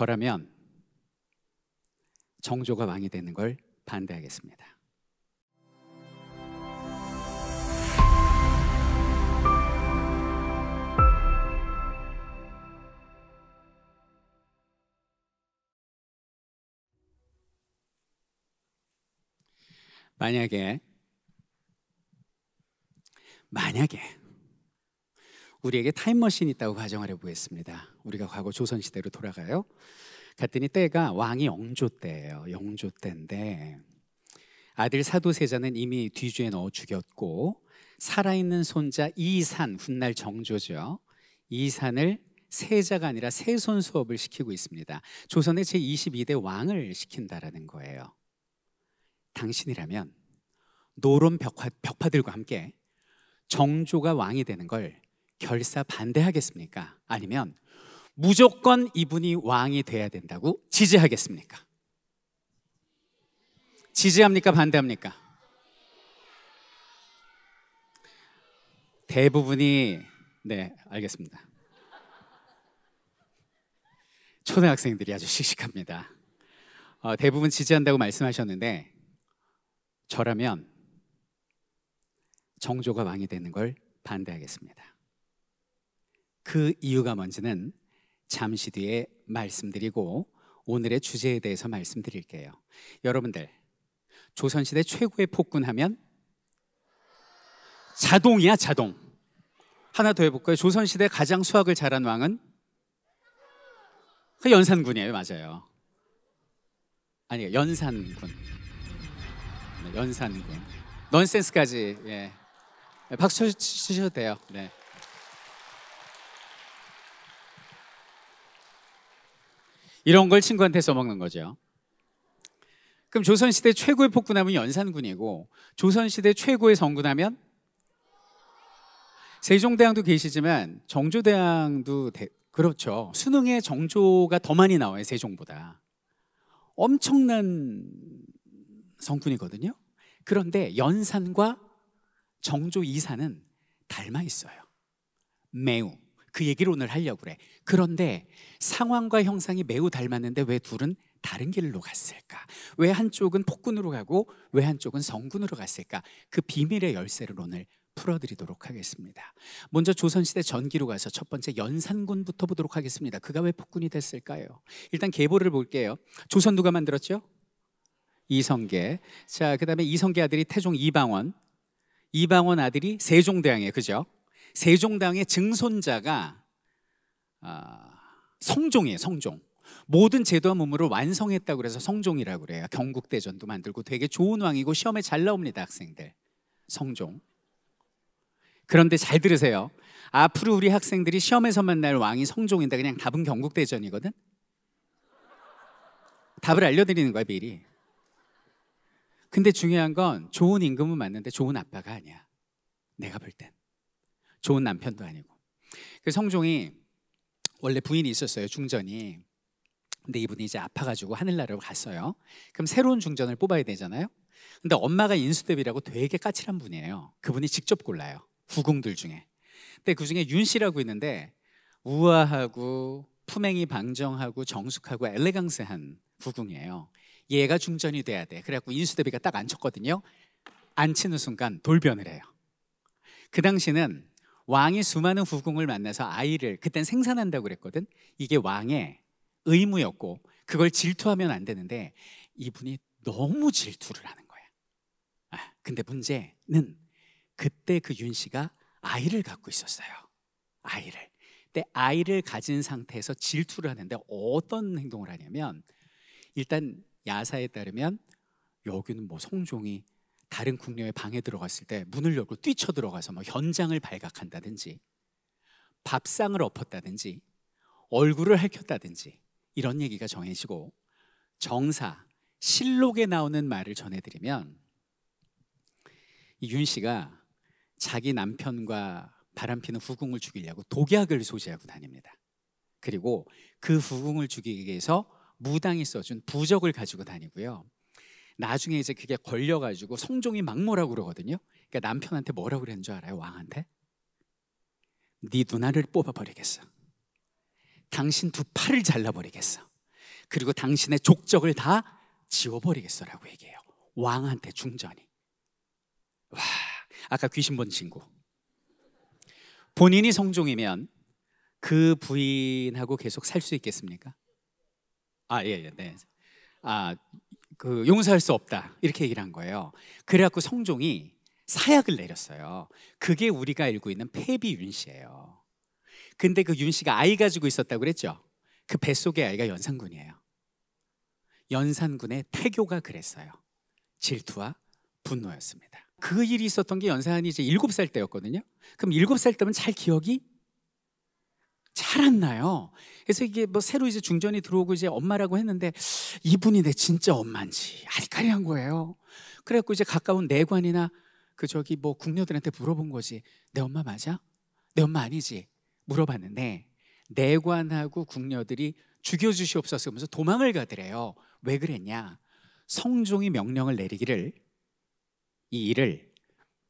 저라면 정조가 왕이 되는 걸 반대하겠습니다. 만약에 만약에 우리에게 타임머신이 있다고 가정을 해보겠습니다. 우리가 과거 조선시대로 돌아가요. 갔더니 때가 왕이 영조 때예요. 영조 때인데 아들 사도세자는 이미 뒤주에 넣어 죽였고 살아있는 손자 이산 훗날 정조죠. 이산을 세자가 아니라 세손 수업을 시키고 있습니다. 조선의 제 22대 왕을 시킨다라는 거예요. 당신이라면 노론 벽화, 벽파들과 함께 정조가 왕이 되는 걸 결사 반대하겠습니까? 아니면 무조건 이분이 왕이 돼야 된다고 지지하겠습니까? 지지합니까? 반대합니까? 대부분이 네, 알겠습니다. 초등학생들이 아주 씩씩합니다. 어, 대부분 지지한다고 말씀하셨는데 저라면 정조가 왕이 되는 걸 반대하겠습니다. 그 이유가 뭔지는 잠시 뒤에 말씀드리고 오늘의 주제에 대해서 말씀드릴게요. 여러분들, 조선시대 최고의 폭군하면 자동이야, 자동. 하나 더 해볼까요? 조선시대 가장 수학을 잘한 왕은 그 연산군이에요, 맞아요. 아니, 연산군. 네, 연산군. 넌센스까지, 예. 네, 박수 주셔도 돼요. 네. 이런 걸 친구한테 써먹는 거죠. 그럼 조선시대 최고의 폭군하면 연산군이고 조선시대 최고의 성군하면 세종대왕도 계시지만 정조대왕도 대, 그렇죠. 수능에 정조가 더 많이 나와요 세종보다. 엄청난 성군이거든요. 그런데 연산과 정조 이사는 닮아 있어요. 매우. 그 얘기를 오늘 하려고 그래. 그런데 상황과 형상이 매우 닮았는데 왜 둘은 다른 길로 갔을까? 왜 한쪽은 폭군으로 가고 왜 한쪽은 성군으로 갔을까? 그 비밀의 열쇠를 오늘 풀어드리도록 하겠습니다. 먼저 조선시대 전기로 가서 첫 번째 연산군부터 보도록 하겠습니다. 그가 왜 폭군이 됐을까요? 일단 계보를 볼게요. 조선 누가 만들었죠? 이성계. 자, 그 다음에 이성계 아들이 태종 이방원. 이방원 아들이 세종대왕이에요. 그죠? 세종당의 증손자가 아, 성종이에요. 성종. 모든 제도와 문물을 완성했다고 그래서 성종이라고 그래요. 경국대전도 만들고 되게 좋은 왕이고 시험에 잘 나옵니다, 학생들. 성종. 그런데 잘 들으세요. 앞으로 우리 학생들이 시험에서 만날 왕이 성종인데 그냥 답은 경국대전이거든. 답을 알려드리는 거야 미리. 근데 중요한 건 좋은 임금은 맞는데 좋은 아빠가 아니야. 내가 볼 땐. 좋은 남편도 아니고. 그 성종이 원래 부인이 있었어요 중전이. 근데 이분이 이제 아파가지고 하늘나라로 갔어요. 그럼 새로운 중전을 뽑아야 되잖아요. 근데 엄마가 인수대비라고 되게 까칠한 분이에요. 그분이 직접 골라요. 후궁들 중에. 근데 그 중에 윤 씨라고 있는데 우아하고 품행이 방정하고 정숙하고 엘레강스한 후궁이에요. 얘가 중전이 돼야 돼. 그래갖고 인수대비가 딱 앉혔거든요. 앉히는 순간 돌변을 해요. 그 당시는 왕이 수많은 후궁을 만나서 아이를 그땐 생산한다고 그랬거든. 이게 왕의 의무였고 그걸 질투하면 안 되는데 이분이 너무 질투를 하는 거야. 아, 근데 문제는 그때 그윤 씨가 아이를 갖고 있었어요. 아이를. 때 아이를 가진 상태에서 질투를 하는데 어떤 행동을 하냐면 일단 야사에 따르면 여기는 뭐 성종이 다른 궁녀의 방에 들어갔을 때 문을 열고 뛰쳐 들어가서 뭐 현장을 발각한다든지 밥상을 엎었다든지 얼굴을 핥혔다든지 이런 얘기가 정해지고 정사 실록에 나오는 말을 전해드리면 이 윤 씨가 자기 남편과 바람피는 후궁을 죽이려고 독약을 소지하고 다닙니다. 그리고 그 후궁을 죽이기 위해서 무당이 써준 부적을 가지고 다니고요. 나중에 이제 그게 걸려가지고 성종이 막 뭐라고 그러거든요. 그러니까 남편한테 뭐라고 그랬는 줄 알아요? 왕한테? 네 누나를 뽑아버리겠어. 당신 두 팔을 잘라버리겠어. 그리고 당신의 족적을 다 지워버리겠어라고 얘기해요. 왕한테 중전이. 와, 아까 귀신 본 친구. 본인이 성종이면 그 부인하고 계속 살 수 있겠습니까? 아, 예, 예, 네. 아, 그 용서할 수 없다 이렇게 얘기를 한 거예요. 그래갖고 성종이 사약을 내렸어요. 그게 우리가 읽고 있는 폐비윤 씨예요. 근데 그윤 씨가 아이 가지고 있었다고 그랬죠. 그 뱃속의 아이가 연산군이에요. 연산군의 태교가 그랬어요. 질투와 분노였습니다. 그 일이 있었던 게 연산이 이제 7살 때였거든요. 그럼 7살 때면 잘 기억이 잘안 나요. 그래서 이게 뭐 새로 이제 중전이 들어오고 이제 엄마라고 했는데 이분이 내 진짜 엄마인지 아리까리한 거예요. 그래갖고 이제 가까운 내관이나 그 저기 뭐 궁녀들한테 물어본 거지. 내 엄마 맞아? 내 엄마 아니지? 물어봤는데 내관하고 궁녀들이 죽여주시옵소서 하면서 도망을 가더래요. 왜 그랬냐? 성종이 명령을 내리기를 이 일을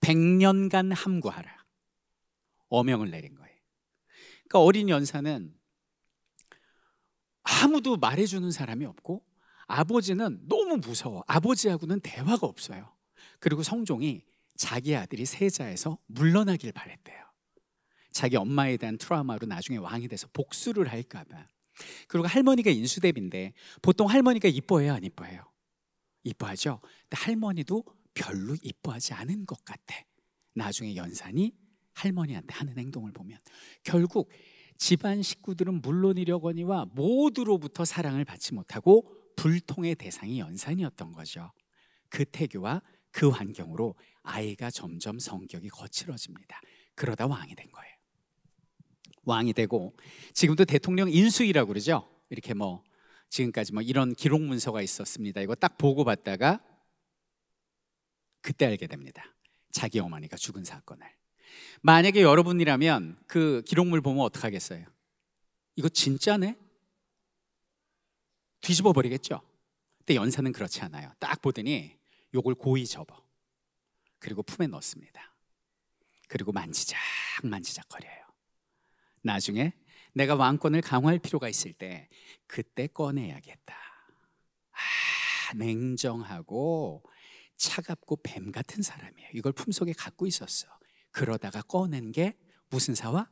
100년간 함구하라. 어명을 내린 거예요. 그러니까 어린 연사는 아무도 말해주는 사람이 없고 아버지는 너무 무서워. 아버지하고는 대화가 없어요. 그리고 성종이 자기 아들이 세자에서 물러나길 바랬대요. 자기 엄마에 대한 트라우마로 나중에 왕이 돼서 복수를 할까봐. 그리고 할머니가 인수대비인데 보통 할머니가 이뻐해요, 안 이뻐해요? 이뻐하죠. 근데 할머니도 별로 이뻐하지 않은 것 같아. 나중에 연산이 할머니한테 하는 행동을 보면 결국 집안 식구들은 물론이려거니와 모두로부터 사랑을 받지 못하고 불통의 대상이 연산이었던 거죠. 그 태교와 그 환경으로 아이가 점점 성격이 거칠어집니다. 그러다 왕이 된 거예요. 왕이 되고 지금도 대통령 인수위라고 그러죠. 이렇게 뭐 지금까지 뭐 이런 기록 문서가 있었습니다. 이거 딱 보고 봤다가 그때 알게 됩니다. 자기 어머니가 죽은 사건을. 만약에 여러분이라면 그 기록물 보면 어떡하겠어요? 이거 진짜네? 뒤집어 버리겠죠? 근데 연사는 그렇지 않아요. 딱 보더니 요걸 고이 접어. 그리고 품에 넣습니다. 그리고 만지작 만지작거려요. 나중에 내가 왕권을 강화할 필요가 있을 때 그때 꺼내야겠다. 아, 냉정하고 차갑고 뱀 같은 사람이에요. 이걸 품속에 갖고 있었어. 그러다가 꺼낸 게 무슨 사화?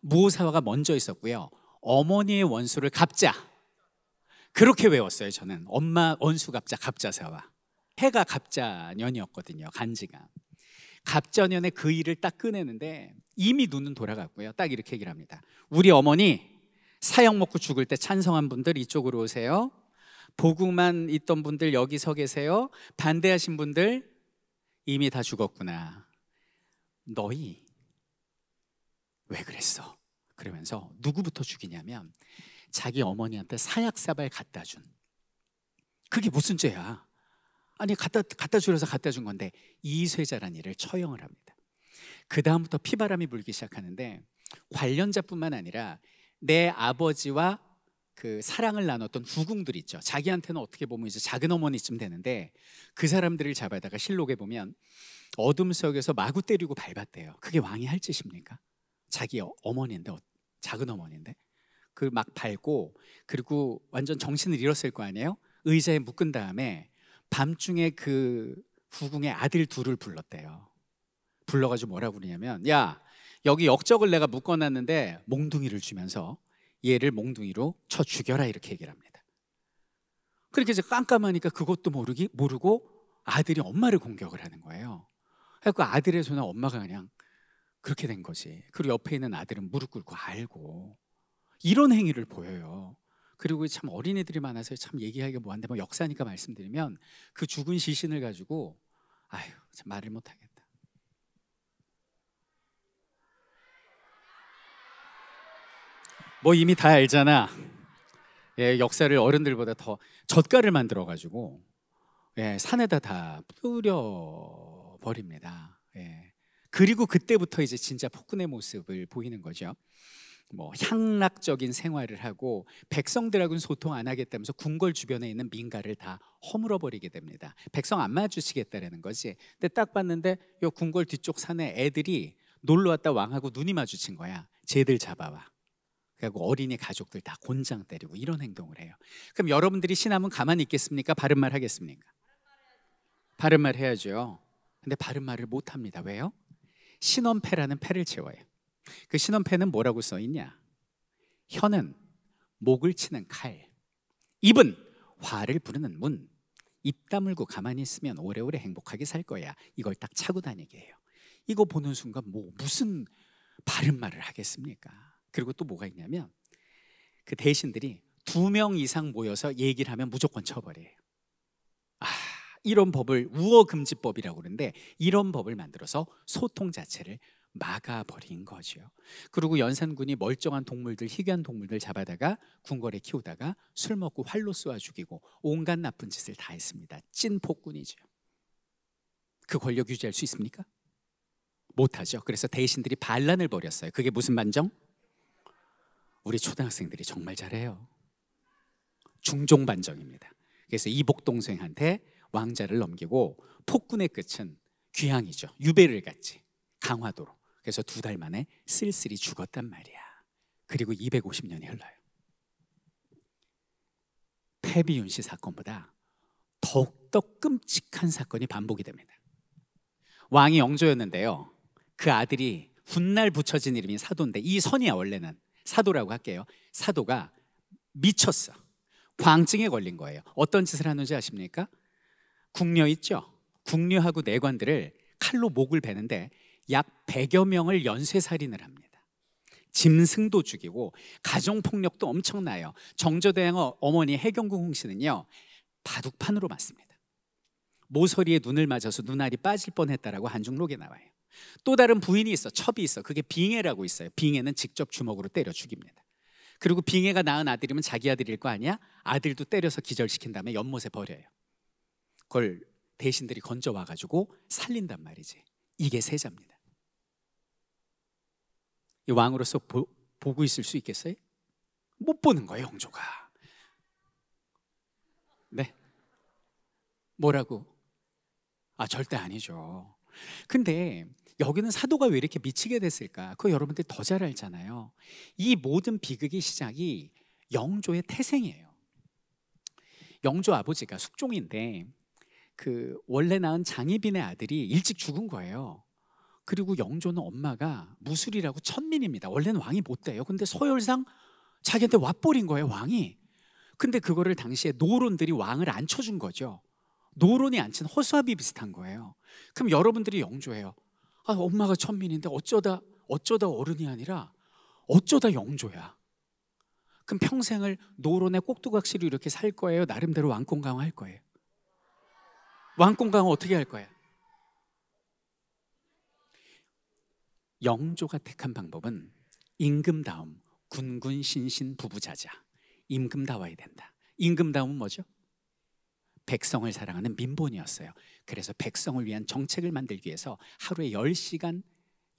무사화가 먼저 있었고요. 어머니의 원수를 갚자. 그렇게 외웠어요, 저는. 엄마 원수 갚자, 갑자사화. 해가 갑자년이었거든요, 간지가. 갑자년에 그 일을 딱 꺼내는데 이미 눈은 돌아갔고요. 딱 이렇게 얘기를 합니다. 우리 어머니 사형 먹고 죽을 때 찬성한 분들 이쪽으로 오세요. 보국만 있던 분들 여기 서 계세요. 반대하신 분들 이미 다 죽었구나. 너희 왜 그랬어? 그러면서 누구부터 죽이냐면 자기 어머니한테 사약사발 갖다 준 그게 무슨 죄야? 아니 갖다 갖다 주려서 갖다 준 건데 이쇠자란 일을 처형을 합니다. 그 다음부터 피바람이 불기 시작하는데 관련자뿐만 아니라 내 아버지와 그 사랑을 나눴던 후궁들 있죠. 자기한테는 어떻게 보면 이제 작은 어머니쯤 되는데 그 사람들을 잡아다가 실록에 보면 어둠 속에서 마구 때리고 밟았대요. 그게 왕이 할 짓입니까? 자기 어, 어머니인데 어, 작은 어머니인데 그 막 밟고 그리고 완전 정신을 잃었을 거 아니에요? 의자에 묶은 다음에 밤중에 그 후궁의 아들 둘을 불렀대요. 불러가지고 뭐라고 그러냐면 야 여기 역적을 내가 묶어놨는데 몽둥이를 주면서 얘를 몽둥이로 쳐 죽여라 이렇게 얘기를 합니다. 그렇게 이제 깜깜하니까 그것도 모르기 모르고 아들이 엄마를 공격을 하는 거예요. 그래서 아들의 손에 엄마가 그냥 그렇게 된 거지. 그리고 옆에 있는 아들은 무릎 꿇고 알고 이런 행위를 보여요. 그리고 참 어린애들이 많아서 참 얘기하기가 뭐한데 뭐 역사니까 말씀드리면 그 죽은 시신을 가지고 아휴참 말을 못하겠다. 뭐 이미 다 알잖아. 예, 역사를 어른들보다 더 젓갈을 만들어 가지고 예, 산에다 다 뿌려 버립니다. 예. 그리고 그때부터 이제 진짜 폭군의 모습을 보이는 거죠. 뭐 향락적인 생활을 하고 백성들하고는 소통 안 하겠다면서 궁궐 주변에 있는 민가를 다 허물어 버리게 됩니다. 백성 안 마주치겠다라는 거지. 근데 딱 봤는데 요 궁궐 뒤쪽 산에 애들이 놀러 왔다 왕하고 눈이 마주친 거야. 쟤들 잡아와. 그리고 어린이 가족들 다 곤장 때리고 이런 행동을 해요. 그럼 여러분들이 신하면 가만히 있겠습니까? 바른 말 하겠습니까? 바른 말 해야죠. 근데 바른 말을 못 합니다. 왜요? 신원패라는 패를 채워요. 그 신원패는 뭐라고 써 있냐? 혀는 목을 치는 칼, 입은 화를 부르는 문, 입 다물고 가만히 있으면 오래오래 행복하게 살 거야. 이걸 딱 차고 다니게 해요. 이거 보는 순간 뭐 무슨 바른 말을 하겠습니까? 그리고 또 뭐가 있냐면 그 대신들이 두 명 이상 모여서 얘기를 하면 무조건 처벌이에요. 아, 이런 법을 우어금지법이라고 그러는데 이런 법을 만들어서 소통 자체를 막아버린 거지요. 그리고 연산군이 멀쩡한 동물들, 희귀한 동물들 잡아다가 궁궐에 키우다가 술 먹고 활로 쏘아 죽이고 온갖 나쁜 짓을 다 했습니다. 찐 폭군이죠. 그 권력 유지할 수 있습니까? 못하죠. 그래서 대신들이 반란을 벌였어요. 그게 무슨 반정? 우리 초등학생들이 정말 잘해요. 중종 반정입니다. 그래서 이복 동생한테 왕자를 넘기고 폭군의 끝은 귀향이죠. 유배를 갔지. 강화도로. 그래서 두 달 만에 쓸쓸히 죽었단 말이야. 그리고 250년이 흘러요. 패비윤 씨 사건보다 더욱더 끔찍한 사건이 반복이 됩니다. 왕이 영조였는데요. 그 아들이 훗날 붙여진 이름이 사도인데 이 선이야 원래는 사도라고 할게요. 사도가 미쳤어. 광증에 걸린 거예요. 어떤 짓을 하는지 아십니까? 궁녀 있죠? 궁녀하고 내관들을 칼로 목을 베는데 약 100여 명을 연쇄살인을 합니다. 짐승도 죽이고 가정폭력도 엄청나요. 정조대왕 어머니 해경궁 홍씨는요. 바둑판으로 맞습니다. 모서리에 눈을 맞아서 눈알이 빠질 뻔했다라고 한중록에 나와요. 또 다른 부인이 있어. 첩이 있어. 그게 빙해라고 있어요. 빙해는 직접 주먹으로 때려 죽입니다. 그리고 빙해가 낳은 아들이면 자기 아들일 거 아니야? 아들도 때려서 기절시킨 다음에 연못에 버려요. 그걸 대신들이 건져 와 가지고 살린단 말이지. 이게 세자입니다. 이 왕으로서 보, 보고 있을 수 있겠어요? 못 보는 거예요, 영조가. 네. 뭐라고? 아, 절대 아니죠. 근데 여기는 사도가 왜 이렇게 미치게 됐을까? 그거 여러분들 이더 잘 알잖아요. 이 모든 비극의 시작이 영조의 태생이에요. 영조 아버지가 숙종인데 그 원래 낳은 장희빈의 아들이 일찍 죽은 거예요. 그리고 영조는 엄마가 무술이라고 천민입니다. 원래는 왕이 못 돼요. 근데 서열상 자기한테 와버린 거예요, 왕이. 근데 그거를 당시에 노론들이 왕을 앉혀준 거죠. 노론이 앉힌 허수아비 비슷한 거예요. 그럼 여러분들이 영조예요. 아, 엄마가 천민인데 어쩌다 어쩌다 어른이 아니라 어쩌다 영조야. 그럼 평생을 노론의 꼭두각시로 이렇게 살 거예요. 나름대로 왕권강화할 거예요. 왕권강화 어떻게 할 거야? 영조가 택한 방법은 임금 다음 군군 신신 부부자자 임금 다와야 된다. 임금 다음은 뭐죠? 백성을 사랑하는 민본이었어요. 그래서 백성을 위한 정책을 만들기 위해서 하루에 10시간,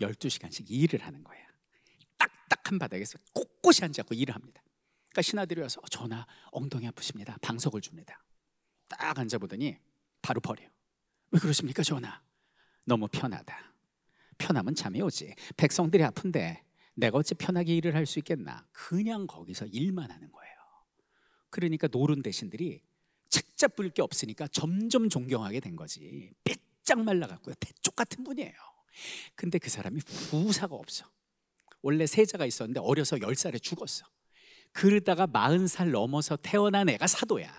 12시간씩 일을 하는 거예요. 딱딱한 바닥에서 꼿꼿이 앉아서 일을 합니다. 그러니까 신하들이 와서 전화 엉덩이 아프십니다. 방석을 줍니다. 딱 앉아보더니 바로 버려요. 왜 그러십니까 전화 너무 편하다. 편하면 잠이 오지. 백성들이 아픈데 내가 어찌 편하게 일을 할 수 있겠나? 그냥 거기서 일만 하는 거예요. 그러니까 노른 대신들이 책잡 부게 없으니까 점점 존경하게 된 거지. 빼짝 말라갔고요. 대쪽 같은 분이에요. 근데 그 사람이 부사가 없어. 원래 세자가 있었는데 어려서 열살에 죽었어. 그러다가 마흔 살 넘어서 태어난 애가 사도야.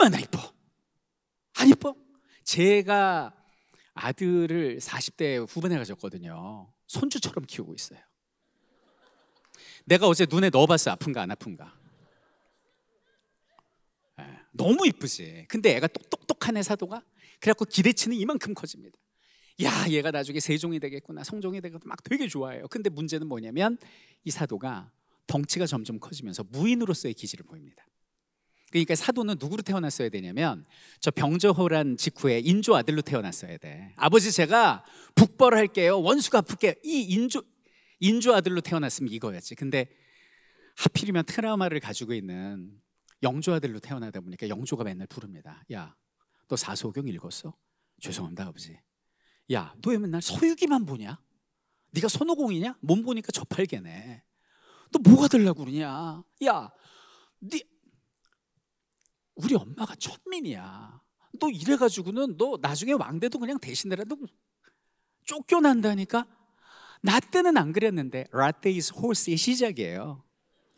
얼마나 이뻐. 안 이뻐? 제가 아들을 40대 후반에 가졌거든요. 손주처럼 키우고 있어요. 내가 어제 눈에 넣어봤어. 아픈가 안 아픈가. 너무 이쁘지. 근데 애가 똑똑똑한 애 사도가 그래갖고 기대치는 이만큼 커집니다. 야, 얘가 나중에 세종이 되겠구나, 성종이 되겠구나, 막 되게 좋아해요. 근데 문제는 뭐냐면 이 사도가 덩치가 점점 커지면서 무인으로서의 기질을 보입니다. 그러니까 사도는 누구로 태어났어야 되냐면 저 병저호란 직후에 인조 아들로 태어났어야 돼. 아버지 제가 북벌할게요. 원수가 아플게. 이 인조 인조 아들로 태어났으면 이거였지. 근데 하필이면 트라우마를 가지고 있는 영조 아들로 태어나다 보니까 영조가 맨날 부릅니다. 야, 너 사소경 읽었어? 죄송합니다, 아버지. 야, 너 왜 맨날 서유기만 보냐? 네가 손오공이냐? 몸 보니까 저팔계네. 너 뭐가 되려고 그러냐? 야, 네 우리 엄마가 천민이야. 너 이래가지고는 너 나중에 왕대도 그냥 대신해라도 쫓겨난다니까. 나 때는 안 그랬는데 라떼이즈 홀스의 시작이에요.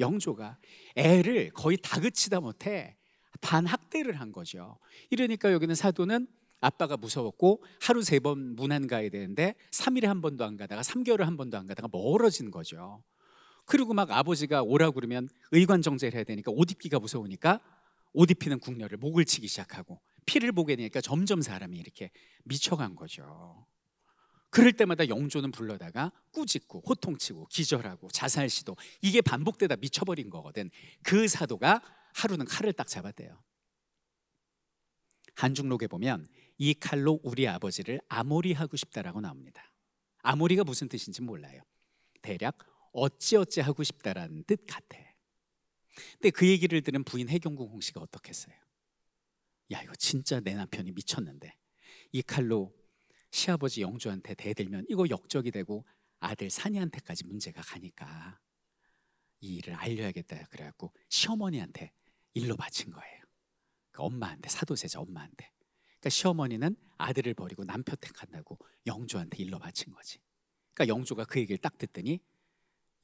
영조가 애를 거의 다그치다 못해 반학대를 한 거죠. 이러니까 여기는 사도는 아빠가 무서웠고 하루 세 번 문안 가야 되는데 3일에 한 번도 안 가다가 3개월에 한 번도 안 가다가 멀어진 거죠. 그리고 막 아버지가 오라고 그러면 의관정제를 해야 되니까 옷 입기가 무서우니까 옷 입히는 궁녀를 목을 치기 시작하고 피를 보게 되니까 점점 사람이 이렇게 미쳐간 거죠. 그럴 때마다 영조는 불러다가 꾸짖고 호통치고 기절하고 자살 시도 이게 반복되다 미쳐버린 거거든. 그 사도가 하루는 칼을 딱 잡았대요. 한중록에 보면 이 칼로 우리 아버지를 아모리하고 싶다라고 나옵니다. 아모리가 무슨 뜻인지 몰라요. 대략 어찌어찌 하고 싶다라는 뜻 같아. 근데 그 얘기를 들은 부인 해경궁 홍씨가 어떻겠어요? 야 이거 진짜 내 남편이 미쳤는데 이 칼로 시아버지 영주한테 대들면 이거 역적이 되고 아들 산이한테까지 문제가 가니까 이 일을 알려야겠다 그래갖고 시어머니한테 일로 바친 거예요. 그 엄마한테 사도세자 엄마한테. 그러니까 시어머니는 아들을 버리고 남편 택한다고 영주한테 일로 바친 거지. 그러니까 영주가 그 얘기를 딱 듣더니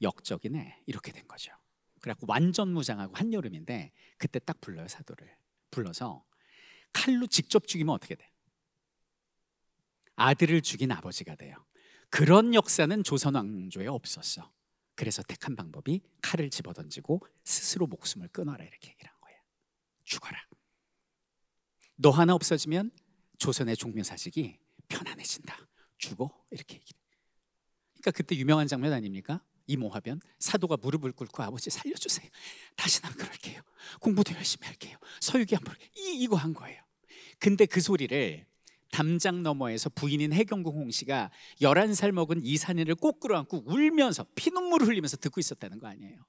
역적이네 이렇게 된 거죠. 그래갖고 완전 무장하고 한여름인데 그때 딱 불러요 사도를 불러서 칼로 직접 죽이면 어떻게 돼? 아들을 죽인 아버지가 돼요. 그런 역사는 조선 왕조에 없었어. 그래서 택한 방법이 칼을 집어던지고 스스로 목숨을 끊어라 이렇게 얘기를 한 거야. 죽어라. 너 하나 없어지면 조선의 종묘사직이 편안해진다. 죽어 이렇게 얘기를. 그러니까 그때 유명한 장면 아닙니까? 이모화변 사도가 무릎을 꿇고 아버지 살려주세요. 다시 는 그럴게요. 공부도 열심히 할게요. 서유기 한번 이 이거 한 거예요. 근데 그 소리를 담장 너머에서 부인인 해경궁 홍씨가 11살 먹은 이산희을꼭 끌어안고 울면서 피눈물을 흘리면서 듣고 있었다는 거 아니에요.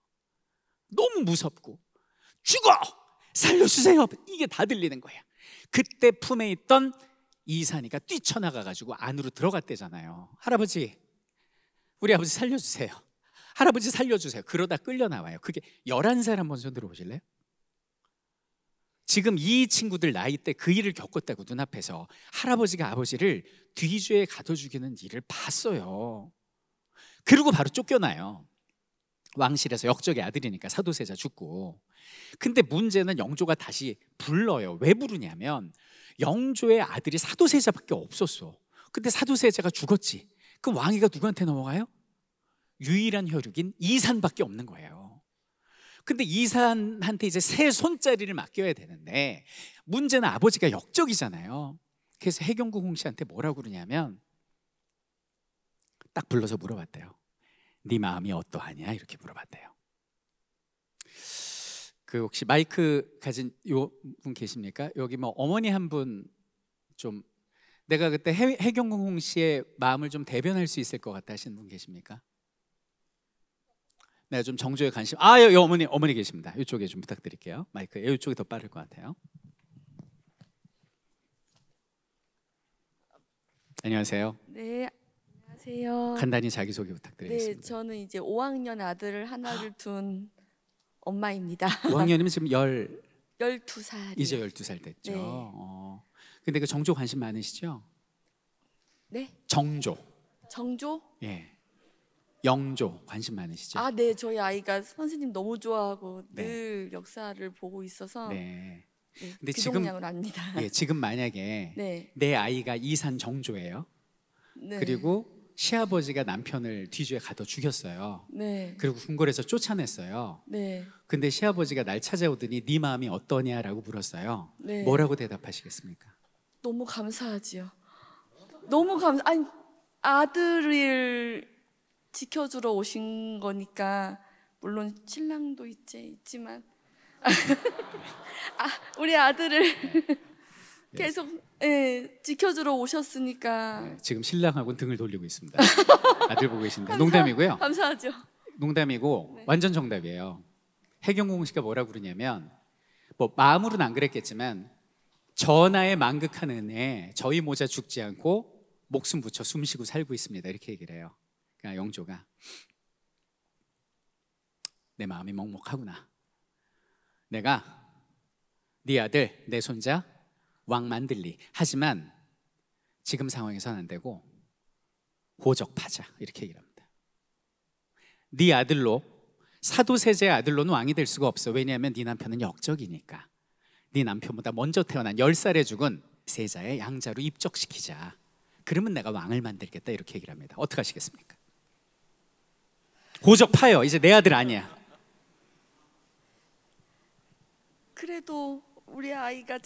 너무 무섭고 죽어! 살려주세요! 이게 다 들리는 거예요 그때 품에 있던 이산이가 뛰쳐나가가지고 안으로 들어갔대잖아요. 할아버지, 우리 아버지 살려주세요. 할아버지 살려주세요. 그러다 끌려 나와요. 그게 11살 한번 손 들어보실래요? 지금 이 친구들 나이 때 그 일을 겪었다고 눈앞에서 할아버지가 아버지를 뒤주에 가둬 죽이는 일을 봤어요. 그리고 바로 쫓겨나요. 왕실에서 역적의 아들이니까 사도세자 죽고. 근데 문제는 영조가 다시 불러요. 왜 부르냐면 영조의 아들이 사도세자밖에 없었어. 근데 사도세자가 죽었지. 그럼 왕위가 누구한테 넘어가요? 유일한 혈육인 이산밖에 없는 거예요. 근데 이사한테 이제 새 손자리를 맡겨야 되는데 문제는 아버지가 역적이잖아요. 그래서 해경국 홍 씨한테 뭐라고 그러냐면 딱 불러서 물어봤대요. 네 마음이 어떠하냐 이렇게 물어봤대요. 그 혹시 마이크 가진 요 분 계십니까? 여기 뭐 어머니 한 분 좀 내가 그때 해, 해경궁 홍 씨의 마음을 좀 대변할 수 있을 것 같다 하시는 분 계십니까? 네, 좀 정조에 관심. 아, 여, 여 어머니, 어머니 계십니다. 이쪽에 좀 부탁드릴게요. 마이크. 이쪽이 더 빠를 것 같아요. 안녕하세요. 네, 안녕하세요. 간단히 자기 소개 부탁드리겠습니다. 네, 저는 이제 5학년 아들을 하나를 아. 둔 엄마입니다. 5학년이면 지금 열 12살. 이제 12살 됐죠. 네. 어. 근데 그 정조 관심 많으시죠? 네. 정조. 정조? 예. 영조 관심 많으시죠? 아, 네. 저희 아이가 선생님 너무 좋아하고 네. 늘 역사를 보고 있어서 네. 네, 근데 그 지금 압니다. 예, 지금 만약에 네. 내 아이가 이산 정조예요. 네. 그리고 시아버지가 남편을 뒤주에 가둬 죽였어요. 네. 그리고 궁궐에서 쫓아냈어요. 네. 근데 시아버지가 날 찾아오더니 네 마음이 어떠냐라고 물었어요. 네. 뭐라고 대답하시겠습니까? 너무 감사하지요. 너무 감사. 아니 아들을 지켜주러 오신 거니까 물론 신랑도 있지 있지만 아, 우리 아들을 예. 계속 예, 지켜주러 오셨으니까 네, 지금 신랑하고 등을 돌리고 있습니다. 아들 보고 계신데 감사, 농담이고요. 감사하죠. 농담이고 네. 완전 정답이에요. 해경공 씨가 뭐라 그러냐면 뭐 마음으로는 안 그랬겠지만 전하의 만극한 은혜 저희 모자 죽지 않고 목숨 붙여 숨쉬고 살고 있습니다. 이렇게 얘기를 해요. 그러니까 영조가 내 마음이 먹먹하구나. 내가 네 아들, 내 손자 왕 만들리. 하지만 지금 상황에서는 안 되고 호적 파자 이렇게 얘기합니다. 를네 아들로 사도세제의 아들로는 왕이 될 수가 없어. 왜냐하면 네 남편은 역적이니까. 네 남편보다 먼저 태어난 열살에 죽은 세자의 양자로 입적시키자. 그러면 내가 왕을 만들겠다 이렇게 얘기를 합니다. 어떻게 하시겠습니까? 고적 파요. 이제 내 아들 아니야. 그래도 우리 아이가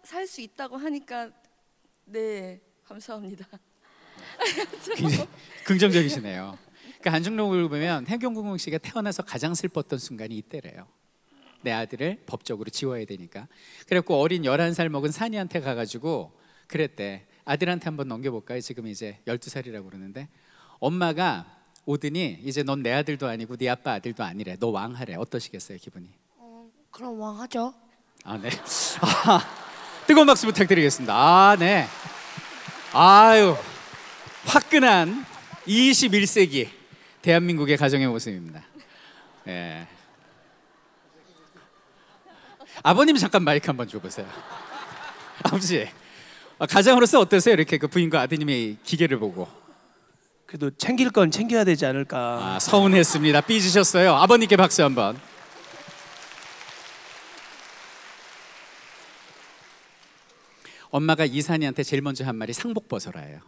잘살수 있다고 하니까 네 감사합니다. 긍정적이시네요. 그러니까 한중록을 보면 해경궁 씨가 태어나서 가장 슬펐던 순간이 이때래요. 내 아들을 법적으로 지워야 되니까. 그래갖고 어린 11살 먹은 산이한테 가가지고 그랬대. 아들한테 한번 넘겨볼까요? 지금 이제 12살이라고 그러는데 엄마가 오더니 이제 넌 내 아들도 아니고 네 아빠 아들도 아니래. 너 왕하래. 어떠시겠어요 기분이? 어, 그럼 왕하죠. 아 네. 아, 뜨거운 박수 부탁드리겠습니다. 아 네. 아유 화끈한 21세기 대한민국의 가정의 모습입니다. 네. 아버님 잠깐 마이크 한번 줘보세요. 아버지 아, 가장으로서 어떠세요? 이렇게 그 부인과 아드님의 기계를 보고. 그래도 챙길 건 챙겨야 되지 않을까. 아, 서운했습니다. 삐지셨어요. 아버님께 박수 한번. 엄마가 이산이한테 제일 먼저 한 말이 상복 벗어라예요.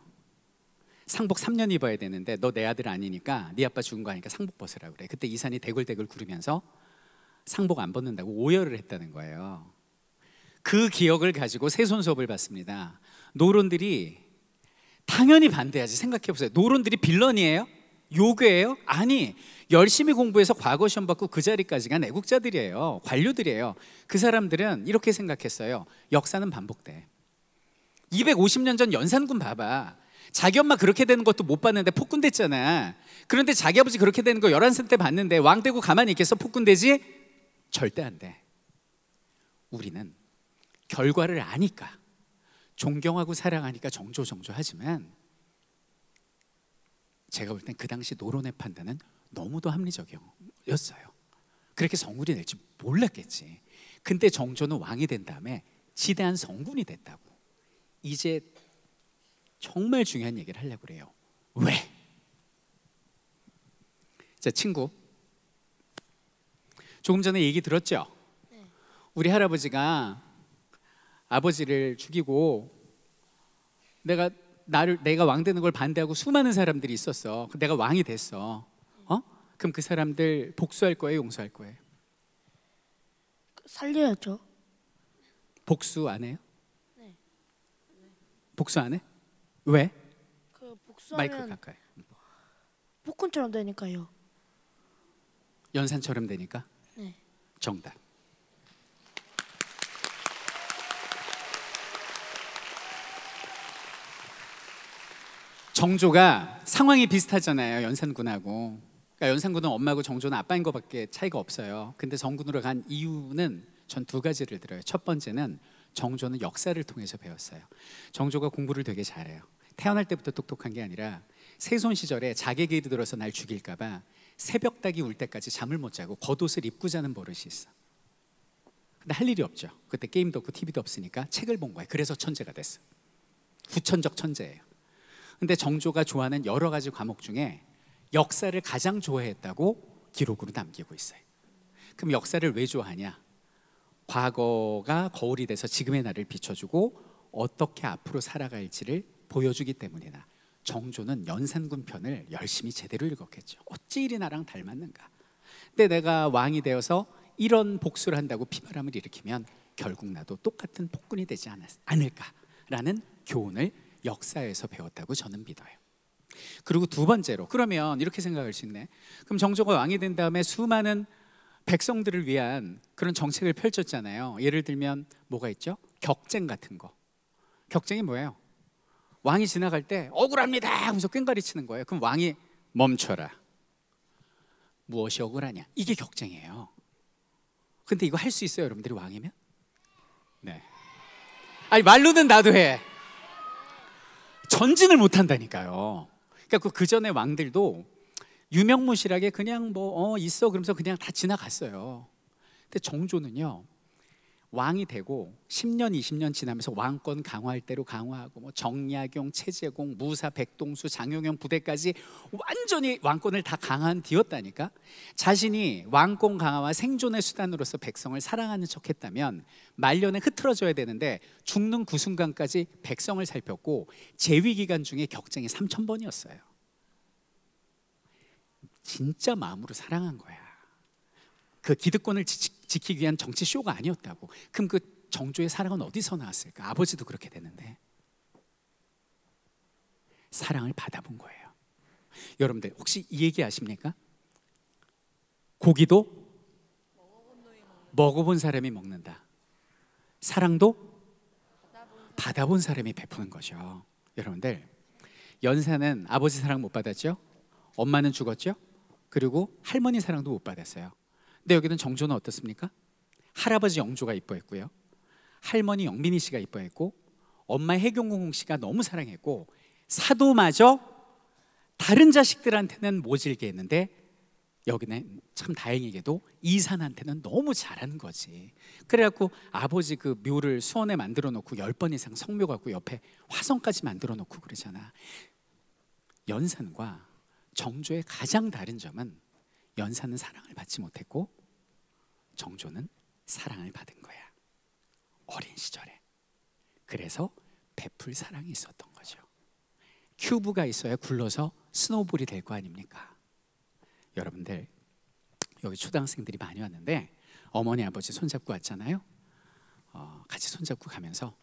상복 3년 입어야 되는데 너 내 아들 아니니까 네 아빠 죽은 거 아니까 상복 벗으라 그래. 그때 이산이 대굴대굴 구르면서 상복 안 벗는다고 오열을 했다는 거예요. 그 기억을 가지고 세손 수업을 받습니다. 노론들이 당연히 반대하지. 생각해 보세요. 노론들이 빌런이에요? 요괴예요? 아니. 열심히 공부해서 과거 시험 받고 그 자리까지 간 애국자들이에요. 관료들이에요. 그 사람들은 이렇게 생각했어요. 역사는 반복돼. 250년 전 연산군 봐봐. 자기 엄마 그렇게 되는 것도 못 봤는데 폭군됐잖아. 그런데 자기 아버지 그렇게 되는 거 11살 때 봤는데 왕 되고 가만히 있겠어? 폭군되지? 절대 안 돼. 우리는 결과를 아니까 존경하고 사랑하니까 정조정조하지만 제가 볼 땐 그 당시 노론의 판단은 너무도 합리적이었어요. 그렇게 성군이 될지 몰랐겠지. 근데 정조는 왕이 된 다음에 지대한 성군이 됐다고. 이제 정말 중요한 얘기를 하려고 그래요. 왜? 자, 친구. 조금 전에 얘기 들었죠? 네. 우리 할아버지가 아버지를 죽이고 내가 나를 내가 왕 되는 걸 반대하고 수많은 사람들이 있었어. 내가 왕이 됐어. 어? 그럼 그 사람들 복수할 거예요, 용서할 거예요? 살려야죠. 복수 안 해요? 네. 복수 안 해? 왜? 그 복수하면 가까이. 폭군처럼 되니까요. 연산처럼 되니까. 네. 정답. 정조가 상황이 비슷하잖아요. 연산군하고. 그러니까 연산군은 엄마고 정조는 아빠인 것밖에 차이가 없어요. 근데 정군으로 간 이유는 전 두 가지를 들어요. 첫 번째는 정조는 역사를 통해서 배웠어요. 정조가 공부를 되게 잘해요. 태어날 때부터 똑똑한 게 아니라 세손 시절에 자객이 들어서 날 죽일까봐 새벽 닭이 울 때까지 잠을 못 자고 겉옷을 입고 자는 버릇이 있어. 근데 할 일이 없죠. 그때 게임도 없고 TV도 없으니까 책을 본 거예요. 그래서 천재가 됐어. 후천적 천재예요. 근데 정조가 좋아하는 여러 가지 과목 중에 역사를 가장 좋아했다고 기록으로 남기고 있어요. 그럼 역사를 왜 좋아하냐? 과거가 거울이 돼서 지금의 나를 비춰주고 어떻게 앞으로 살아갈지를 보여주기 때문이다. 정조는 연산군 편을 열심히 제대로 읽었겠죠. 어찌 이리 나랑 닮았는가. 근데 내가 왕이 되어서 이런 복수를 한다고 피바람을 일으키면 결국 나도 똑같은 폭군이 되지 않을까라는 교훈을 역사에서 배웠다고 저는 믿어요. 그리고 두 번째로 그러면 이렇게 생각할 수 있네. 그럼 정조가 왕이 된 다음에 수많은 백성들을 위한 그런 정책을 펼쳤잖아요. 예를 들면 뭐가 있죠? 격쟁 같은 거. 격쟁이 뭐예요? 왕이 지나갈 때 억울합니다 하면서 꽹가리 치는 거예요. 그럼 왕이 멈춰라. 무엇이 억울하냐? 이게 격쟁이에요. 근데 이거 할 수 있어요, 여러분들이 왕이면? 네. 아니 말로는 나도 해. 전진을 못 한다니까요. 그러니까 그, 그 전에 왕들도 유명무실하게 그냥 뭐어 있어 그러면서 그냥 다 지나갔어요. 근데 정조는요. 왕이 되고 10년, 20년 지나면서 왕권 강화할 대로 강화하고 뭐 정약용, 체제공 무사, 백동수, 장용영 부대까지 완전히 왕권을 다 강화한 뒤였다니까 자신이 왕권 강화와 생존의 수단으로서 백성을 사랑하는 척했다면 말년에 흐트러져야 되는데 죽는 그 순간까지 백성을 살폈고 재위 기간 중에 격쟁이 3천 번이었어요 진짜 마음으로 사랑한 거야 그 기득권을 지, 키기 위한 정치 쇼가 아니었다고. 그럼 그 정조의 사랑은 어디서 나왔을까? 아버지도 그렇게 됐는데 사랑을 받아본 거예요. 여러분들 혹시 이 얘기 아십니까? 고기도 먹어본 사람이 먹는다. 사랑도 받아본 사람이 베푸는 거죠. 여러분들 연사는 아버지 사랑 못 받았죠? 엄마는 죽었죠? 그리고 할머니 사랑도 못 받았어요. 근데 네, 여기는 정조는 어떻습니까? 할아버지 영조가 이뻐했고요. 할머니 영민이 씨가 이뻐했고 엄마 해경궁 씨가 너무 사랑했고 사도마저 다른 자식들한테는 모질게 했는데 여기는 참 다행이게도 이산한테는 너무 잘한 거지. 그래갖고 아버지 그 묘를 수원에 만들어 놓고 열 번 이상 성묘 갖고 옆에 화성까지 만들어 놓고 그러잖아. 연산과 정조의 가장 다른 점은 연사는 사랑을 받지 못했고 정조는 사랑을 받은 거야. 어린 시절에. 그래서 베풀 사랑이 있었던 거죠. 큐브가 있어야 굴러서 스노볼이 우될거 아닙니까? 여러분들 여기 초등학생들이 많이 왔는데 어머니 아버지 손잡고 왔잖아요. 어, 같이 손잡고 가면서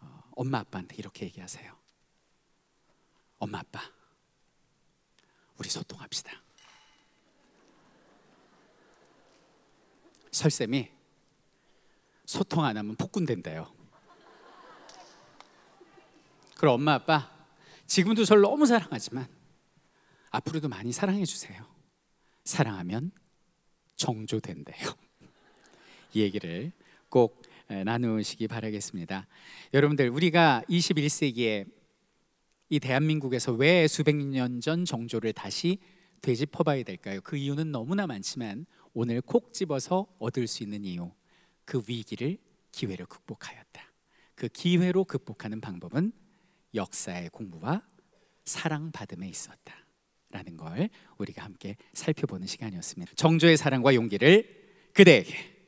어, 엄마 아빠한테 이렇게 얘기하세요. 엄마 아빠 우리 소통합시다. 설쌤이 소통 안 하면 폭군된대요. 그럼 엄마 아빠 지금도 저를 너무 사랑하지만 앞으로도 많이 사랑해 주세요. 사랑하면 정조된대요. 이 얘기를 꼭 나누시기 바라겠습니다. 여러분들 우리가 21세기에 이 대한민국에서 왜 수백 년 전 정조를 다시 되짚어봐야 될까요? 그 이유는 너무나 많지만 오늘 콕 집어서 얻을 수 있는 이유 그 위기를 기회로 극복하였다. 그 기회로 극복하는 방법은 역사의 공부와 사랑받음에 있었다. 라는 걸 우리가 함께 살펴보는 시간이었습니다. 정조의 사랑과 용기를 그대에게.